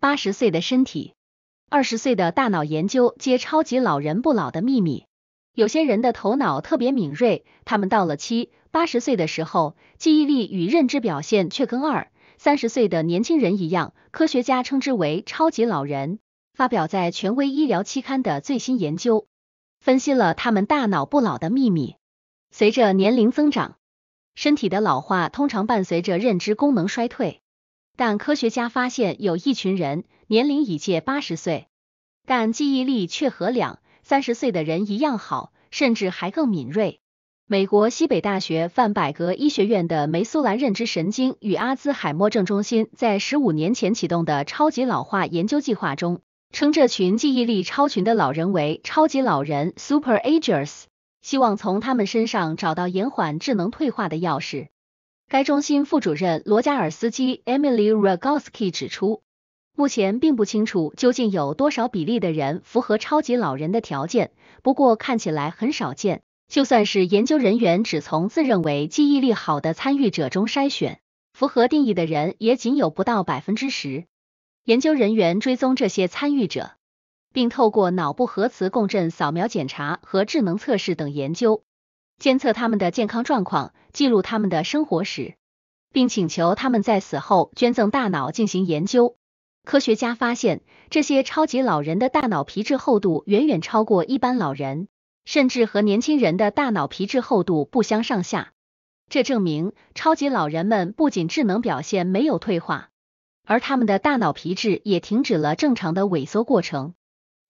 八十岁的身体，二十岁的大脑，研究揭超级老人不老的秘密。有些人的头脑特别敏锐，他们到了七八十岁的时候，记忆力与认知表现却跟二三十岁的年轻人一样。科学家称之为超级老人。发表在权威医疗期刊的最新研究，分析了他们大脑不老的秘密。随着年龄增长，身体的老化通常伴随着认知功能衰退。但科学家发现，有一群人年龄已届八十岁，但记忆力却和两三十岁的人一样好，甚至还更敏锐。美国西北大学范百格医学院的梅苏兰认知神经与阿兹海默症中心在十五年前启动的超级老化研究计划中，称这群记忆力超群的老人为“超级老人 ”（superagers），希望从他们身上找到延缓智能退化的钥匙。该中心副主任罗加尔斯基 （Emily r o g a w s k i 指出，目前并不清楚究竟有多少比例的人符合超级老人的条件，不过看起来很少见。就算是研究人员只从自认为记忆力好的参与者中筛选符合定义的人，也仅有不到百分之十。研究人员追踪这些参与者，并透过脑部核磁共振扫描检查和智能测试等研究。监测他们的健康状况，记录他们的生活史，并请求他们在死后捐赠大脑进行研究。科学家发现，这些超级老人的大脑皮质厚度远远超过一般老人，甚至和年轻人的大脑皮质厚度不相上下。这证明，超级老人们不仅智能表现没有退化，而他们的大脑皮质也停止了正常的萎缩过程。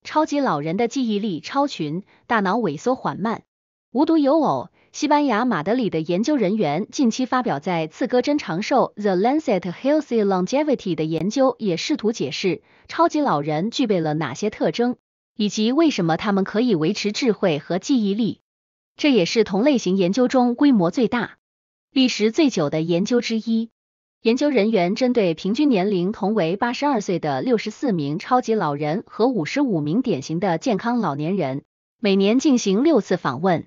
超级老人的记忆力超群，大脑萎缩缓慢。无独有偶，西班牙马德里的研究人员近期发表在《刺哥真长寿》The Lancet Healthy Longevity》的研究也试图解释超级老人具备了哪些特征，以及为什么他们可以维持智慧和记忆力。这也是同类型研究中规模最大、历时最久的研究之一。研究人员针对平均年龄同为八十二岁的六十四名超级老人和五十五名典型的健康老年人，每年进行六次访问。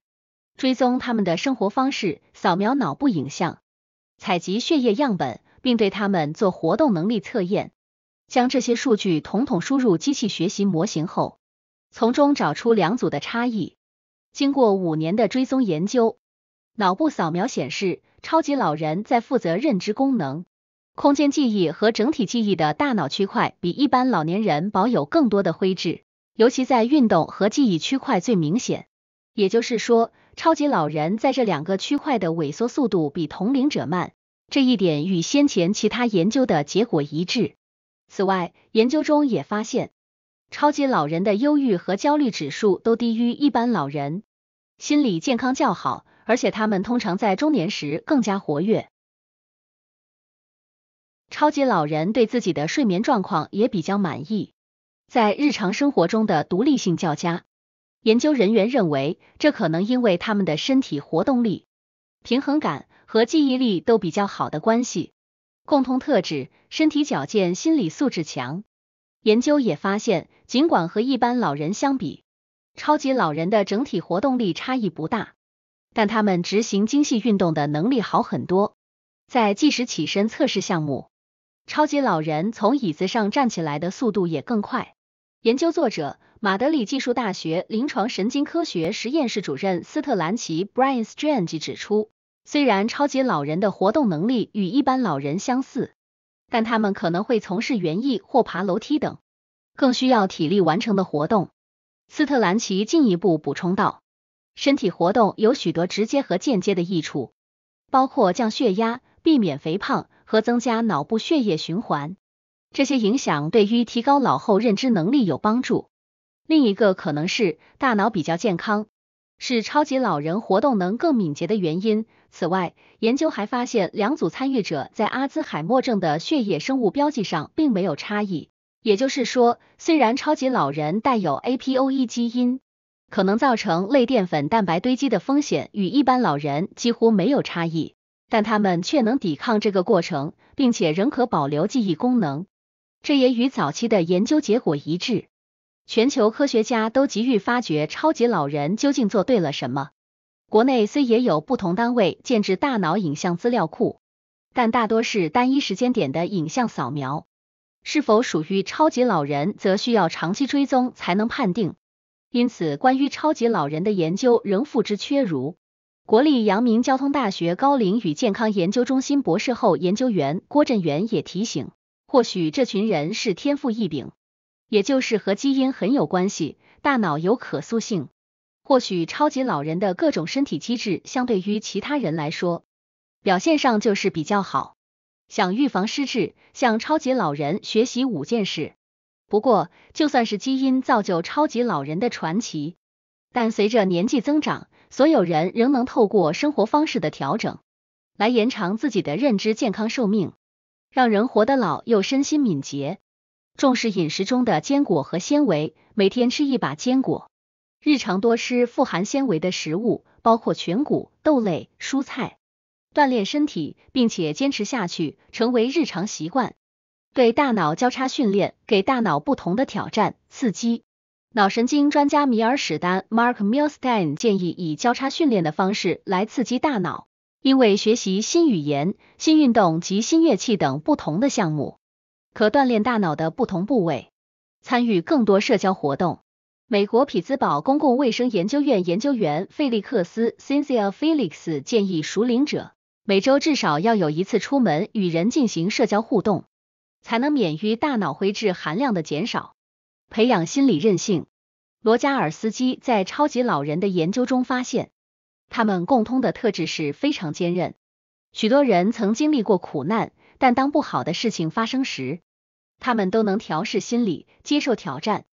追踪他们的生活方式，扫描脑部影像，采集血液样本，并对他们做活动能力测验，将这些数据统统输入机器学习模型后，从中找出两组的差异。经过五年的追踪研究，脑部扫描显示，超级老人在负责认知功能、空间记忆和整体记忆的大脑区块，比一般老年人保有更多的灰质，尤其在运动和记忆区块最明显。也就是说。超级老人在这两个区块的萎缩速度比同龄者慢，这一点与先前其他研究的结果一致。此外，研究中也发现，超级老人的忧郁和焦虑指数都低于一般老人，心理健康较好，而且他们通常在中年时更加活跃。超级老人对自己的睡眠状况也比较满意，在日常生活中的独立性较佳。研究人员认为，这可能因为他们的身体活动力、平衡感和记忆力都比较好的关系，共同特质，身体矫健，心理素质强。研究也发现，尽管和一般老人相比，超级老人的整体活动力差异不大，但他们执行精细运动的能力好很多。在计时起身测试项目，超级老人从椅子上站起来的速度也更快。研究作者。马德里技术大学临床神经科学实验室主任斯特兰奇 （Brian Strange） 指出，虽然超级老人的活动能力与一般老人相似，但他们可能会从事园艺或爬楼梯等更需要体力完成的活动。斯特兰奇进一步补充道，身体活动有许多直接和间接的益处，包括降血压、避免肥胖和增加脑部血液循环。这些影响对于提高老后认知能力有帮助。另一个可能是大脑比较健康，是超级老人活动能更敏捷的原因。此外，研究还发现两组参与者在阿兹海默症的血液生物标记上并没有差异。也就是说，虽然超级老人带有 APOE 基因，可能造成类淀粉蛋白堆积的风险与一般老人几乎没有差异，但他们却能抵抗这个过程，并且仍可保留记忆功能。这也与早期的研究结果一致。全球科学家都急于发掘超级老人究竟做对了什么。国内虽也有不同单位建制大脑影像资料库，但大多是单一时间点的影像扫描。是否属于超级老人，则需要长期追踪才能判定。因此，关于超级老人的研究仍付之阙如。国立阳明交通大学高龄与健康研究中心博士后研究员郭振元也提醒，或许这群人是天赋异禀。也就是和基因很有关系，大脑有可塑性。或许超级老人的各种身体机制相对于其他人来说，表现上就是比较好。想预防失智，向超级老人学习五件事。不过，就算是基因造就超级老人的传奇，但随着年纪增长，所有人仍能透过生活方式的调整，来延长自己的认知健康寿命，让人活得老又身心敏捷。重视饮食中的坚果和纤维，每天吃一把坚果，日常多吃富含纤维的食物，包括全谷、豆类、蔬菜。锻炼身体，并且坚持下去，成为日常习惯。对大脑交叉训练，给大脑不同的挑战刺激。脑神经专家米尔史丹 （Mark Milstein） 建议以交叉训练的方式来刺激大脑，因为学习新语言、新运动及新乐器等不同的项目。可锻炼大脑的不同部位，参与更多社交活动。美国匹兹堡公共卫生研究院研究员费利克斯 （Cynthia Felix） 建议熟龄者每周至少要有一次出门与人进行社交互动，才能免于大脑灰质含量的减少，培养心理韧性。罗加尔斯基在超级老人的研究中发现，他们共通的特质是非常坚韧，许多人曾经历过苦难。但当不好的事情发生时，他们都能调试心理，接受挑战。